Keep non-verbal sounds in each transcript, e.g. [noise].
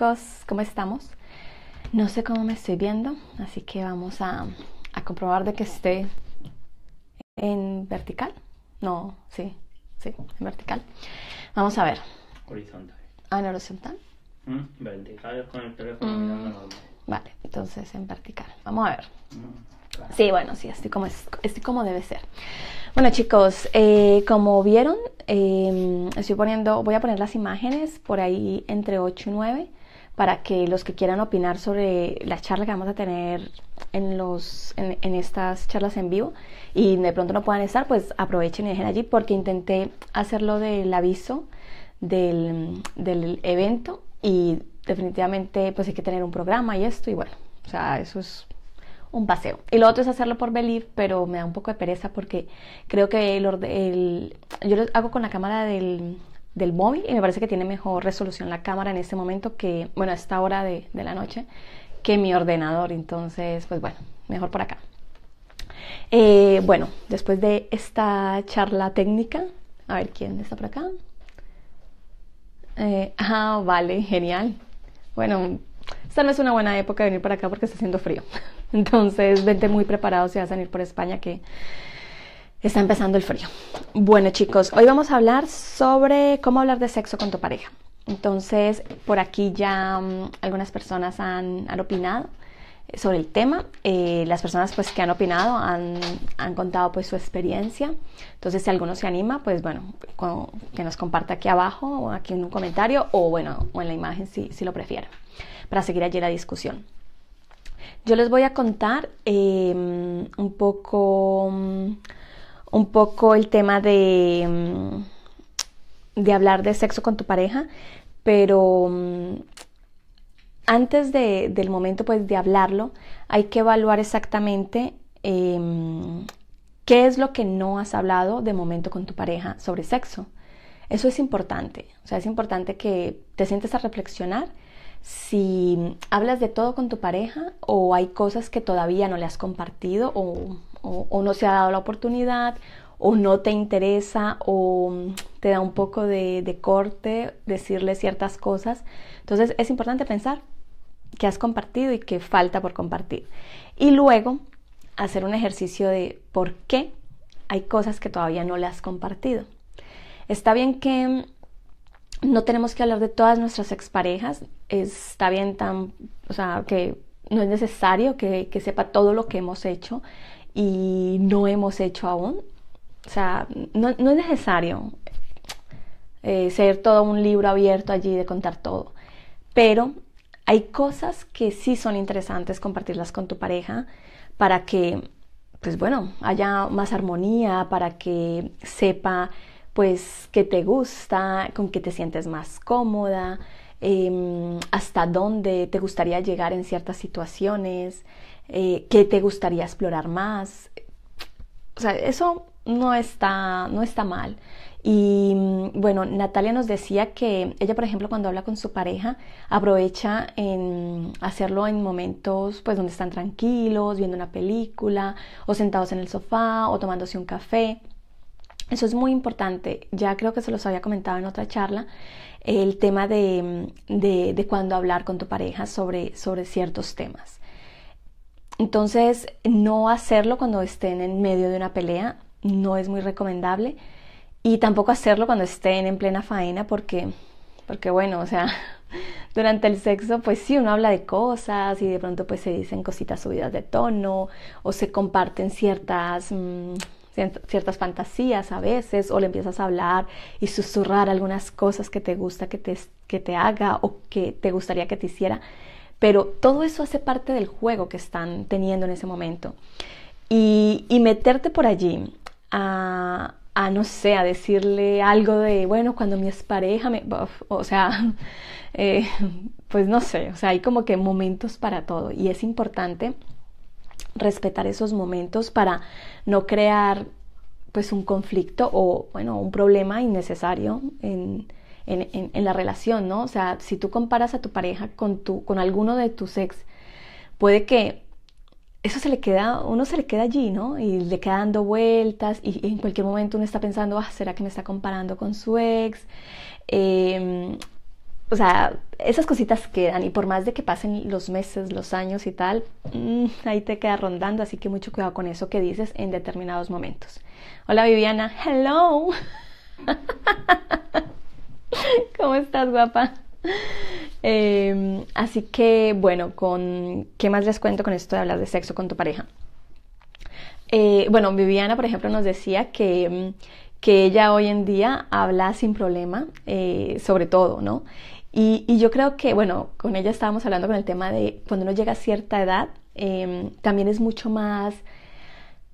chicos, ¿cómo estamos? No sé cómo me estoy viendo, así que vamos a, comprobar de que esté en vertical. No, sí, sí, en vertical. Vamos a ver. Horizontal. Ah, en horizontal. Mm, vertical con el teléfono mm, Vale, entonces en vertical. Vamos a ver. Mm, sí, bueno, sí, así como, como debe ser. Bueno chicos, eh, como vieron, eh, estoy poniendo, voy a poner las imágenes por ahí entre 8 y 9 para que los que quieran opinar sobre la charla que vamos a tener en, los, en, estas charlas en vivo y de pronto no puedan estar, pues aprovechen y dejen allí porque intenté hacerlo del aviso del, evento y definitivamente pues hay que tener un programa y esto y bueno, o sea, eso es un paseo. Y lo otro es hacerlo por Believe, pero me da un poco de pereza porque creo que el yo lo hago con la cámara del del móvil y me parece que tiene mejor resolución la cámara en este momento que, bueno, a esta hora de, la noche que mi ordenador. Entonces, pues bueno, mejor por acá. Eh, bueno, después de esta charla técnica, a ver quién está por acá. ah, vale, genial. Bueno, esta no es una buena época de venir para acá porque está haciendo frío. [laughs] Entonces, vente muy preparado si vas a venir por España que Está empezando el frío. Bueno chicos, hoy vamos a hablar sobre cómo hablar de sexo con tu pareja. Entonces, por aquí ya mm, algunas personas han, han, opinado eh, sobre el tema. Eh, las personas pues que han opinado han, han, contado pues su experiencia. Entonces, si alguno se anima, pues bueno, que nos comparta aquí abajo o aquí en un comentario o bueno, o en la imagen si, si lo prefieren, para seguir allí la discusión. Yo les voy a contar em, un poco... Mm, un poco el tema de, mm, de hablar de sexo con tu pareja, pero mm, antes de, del momento pues, de hablarlo, hay que evaluar exactamente em, qué es lo que no has hablado de momento con tu pareja sobre sexo. Eso es importante, o sea, es importante que te sientes a reflexionar si hablas de todo con tu pareja o hay cosas que todavía no le has compartido o o, no se ha dado la oportunidad o no te interesa o te da un poco de, corte decirle ciertas cosas. Entonces es importante pensar que has compartido y que falta por compartir. Y luego hacer un ejercicio de por qué hay cosas que todavía no le has compartido. Está bien que no tenemos que hablar de todas nuestras exparejas, está bien tan, que no es necesario que, que sepa todo lo que hemos hecho y no hemos hecho aún. O sea, no, es necesario eh, ser todo un libro abierto allí de contar todo, pero hay cosas que sí son interesantes compartirlas con tu pareja para que, pues bueno, haya más armonía, para que sepa pues qué te gusta, con qué te sientes más cómoda, em, hasta dónde te gustaría llegar en ciertas situaciones eh, qué te gustaría explorar más. O sea, eso no está, no está mal. Y mm, bueno, Natalia nos decía que ella, por ejemplo, cuando habla con su pareja, aprovecha en hacerlo en momentos pues donde están tranquilos, viendo una película, o sentados en el sofá, o tomándose un café. Eso es muy importante. Ya creo que se los había comentado en otra charla, el tema de, mm, de, cuándo hablar con tu pareja sobre, sobre ciertos temas. Entonces, no hacerlo cuando estén en medio de una pelea no es muy recomendable y tampoco hacerlo cuando estén en plena faena porque, porque bueno, o sea, [laughs] durante el sexo pues sí, uno habla de cosas y de pronto pues se dicen cositas subidas de tono o se comparten ciertas... Mm, ciertas fantasías a veces o le empiezas a hablar y susurrar algunas cosas que te gusta que te, que te haga o que te gustaría que te hiciera. Pero todo eso hace parte del juego que están teniendo en ese momento. Y, meterte por allí a, no sé, a decirle algo de, bueno, cuando mi pareja me... o sea, [laughs] eh, pues no sé, o sea, hay como que momentos para todo. Y es importante respetar esos momentos para no crear pues un conflicto o bueno un problema innecesario en, en, la relación, ¿no? O sea, si tú comparas a tu pareja con, tu, con alguno de tus ex, puede que eso se le queda, uno se le queda allí, ¿no? Y le queda dando vueltas y en cualquier momento uno está pensando, ah, ¿será que me está comparando con su ex? Em, o sea, esas cositas quedan y por más de que pasen los meses, los años y tal, mm, ahí te queda rondando, así que mucho cuidado con eso que dices en determinados momentos. Hola Viviana, hello. [laughs] [laughs] ¿Cómo estás, guapa? Em, así que, bueno, con, ¿qué más les cuento con esto de hablar de sexo con tu pareja? Eh, bueno, Viviana, por ejemplo, nos decía que, mm, que, ella hoy en día habla sin problema eh, sobre todo, ¿no? y, yo creo que, bueno, con ella estábamos hablando con el tema de cuando uno llega a cierta edad, em, también es mucho más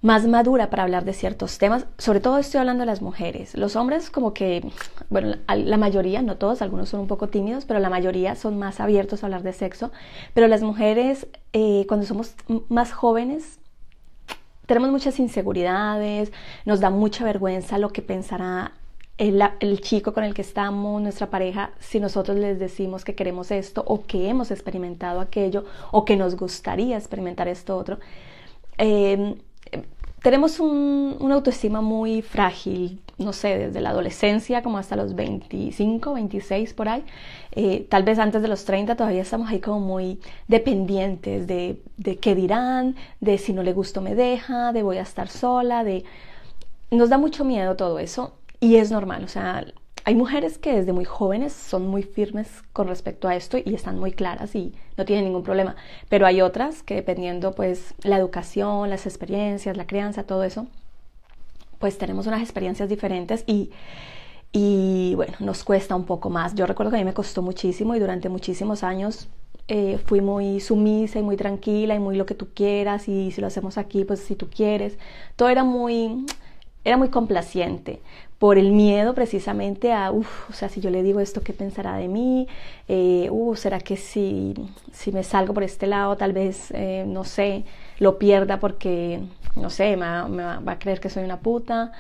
más madura para hablar de ciertos temas. Sobre todo estoy hablando de las mujeres. Los hombres como que, bueno, la mayoría, no todos, algunos son un poco tímidos, pero la mayoría son más abiertos a hablar de sexo. Pero las mujeres, eh, cuando somos más jóvenes, tenemos muchas inseguridades, nos da mucha vergüenza lo que pensará el, chico con el que estamos, nuestra pareja, si nosotros les decimos que queremos esto o que hemos experimentado aquello o que nos gustaría experimentar esto otro. Em, tenemos una autoestima muy frágil, no sé, desde la adolescencia como hasta los 25, 26 por ahí, eh, tal vez antes de los 30 todavía estamos ahí como muy dependientes de, de qué dirán, de si no le gusto me deja, de voy a estar sola, de... Nos da mucho miedo todo eso y es normal, o sea, hay mujeres que desde muy jóvenes son muy firmes con respecto a esto y están muy claras y no tienen ningún problema, pero hay otras que dependiendo pues la educación, las experiencias, la crianza, todo eso, pues tenemos unas experiencias diferentes y y bueno, nos cuesta un poco más. Yo recuerdo que a mí me costó muchísimo y durante muchísimos años eh, fui muy sumisa y muy tranquila y muy lo que tú quieras y si lo hacemos aquí, pues si tú quieres. Todo era muy, era muy complaciente por el miedo precisamente a, uff, o sea, si yo le digo esto, ¿qué pensará de mí? Eh, uh, ¿será que si, si, me salgo por este lado, tal vez, eh, no sé, lo pierda porque, no sé, me va, a creer que soy una puta?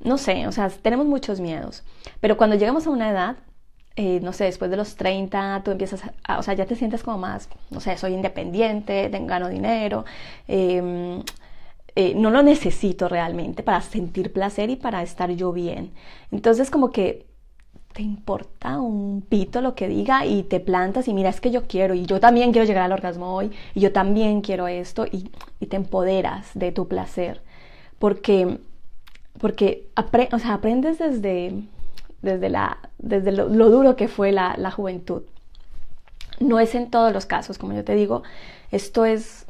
No sé, o sea, tenemos muchos miedos. Pero cuando llegamos a una edad, eh, no sé, después de los 30, tú empiezas, a, o sea, ya te sientes como más, no sé, soy independiente, gano dinero. Eh, eh, no lo necesito realmente para sentir placer y para estar yo bien. Entonces como que te importa un pito lo que diga y te plantas y mira, es que yo quiero y yo también quiero llegar al orgasmo hoy y yo también quiero esto y, te empoderas de tu placer. Porque, porque aprendes desde, desde, la, desde lo, lo duro que fue la, la juventud. No es en todos los casos, como yo te digo, esto es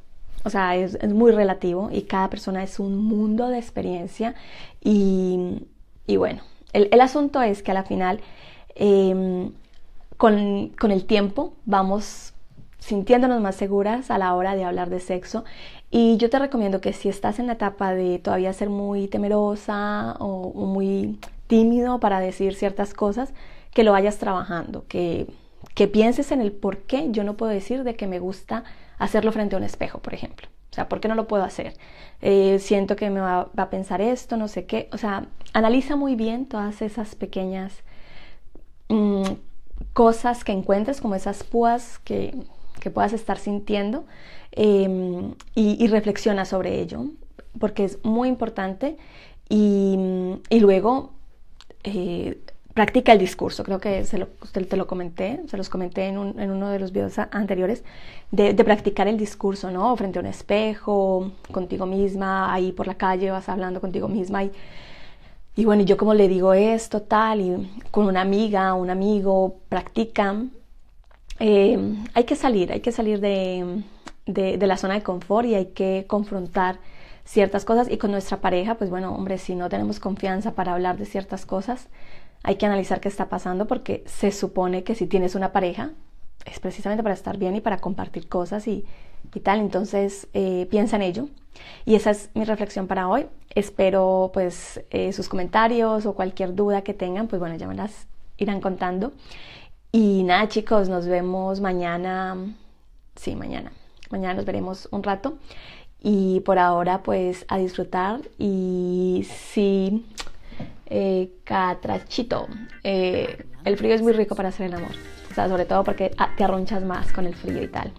o sea, es, muy relativo y cada persona es un mundo de experiencia y, bueno, el, asunto es que a la final em, con, el tiempo vamos sintiéndonos más seguras a la hora de hablar de sexo y yo te recomiendo que si estás en la etapa de todavía ser muy temerosa o, muy tímido para decir ciertas cosas, que lo vayas trabajando, que, que pienses en el por qué yo no puedo decir de que me gusta hacerlo frente a un espejo, por ejemplo. O sea, ¿por qué no lo puedo hacer? Eh, siento que me va, a pensar esto, no sé qué. O sea, analiza muy bien todas esas pequeñas mm, cosas que encuentres, como esas púas que, puedas estar sintiendo, em, y, reflexiona sobre ello, porque es muy importante. Y, luego eh, practica el discurso. Creo que lo, usted te lo comenté, se los comenté en, uno de los videos anteriores, de, practicar el discurso, ¿no? Frente a un espejo, contigo misma, ahí por la calle vas hablando contigo misma y, y bueno, yo como le digo esto, tal, y con una amiga, un amigo, practican. Eh, hay que salir, hay que salir de, de, de la zona de confort y hay que confrontar ciertas cosas y con nuestra pareja, pues bueno, hombre, si no tenemos confianza para hablar de ciertas cosas, hay que analizar qué está pasando porque se supone que si tienes una pareja es precisamente para estar bien y para compartir cosas y, tal. Entonces eh, piensa en ello. Y esa es mi reflexión para hoy. Espero pues eh, sus comentarios o cualquier duda que tengan, pues bueno, ya me las irán contando. Y nada chicos, nos vemos mañana. Sí, mañana. Mañana nos veremos un rato. Y por ahora pues a disfrutar y si eh, catrachito. Eh, el frío es muy rico para hacer el amor, o sea, sobre todo porque ah, te arronchas más con el frío y tal.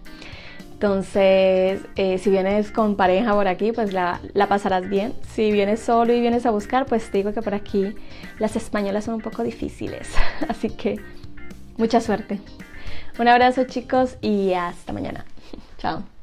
Entonces, eh, si vienes con pareja por aquí, pues la, la, pasarás bien. Si vienes solo y vienes a buscar, pues te digo que por aquí las españolas son un poco difíciles. [laughs] Así que mucha suerte. Un abrazo chicos y hasta mañana. Chao.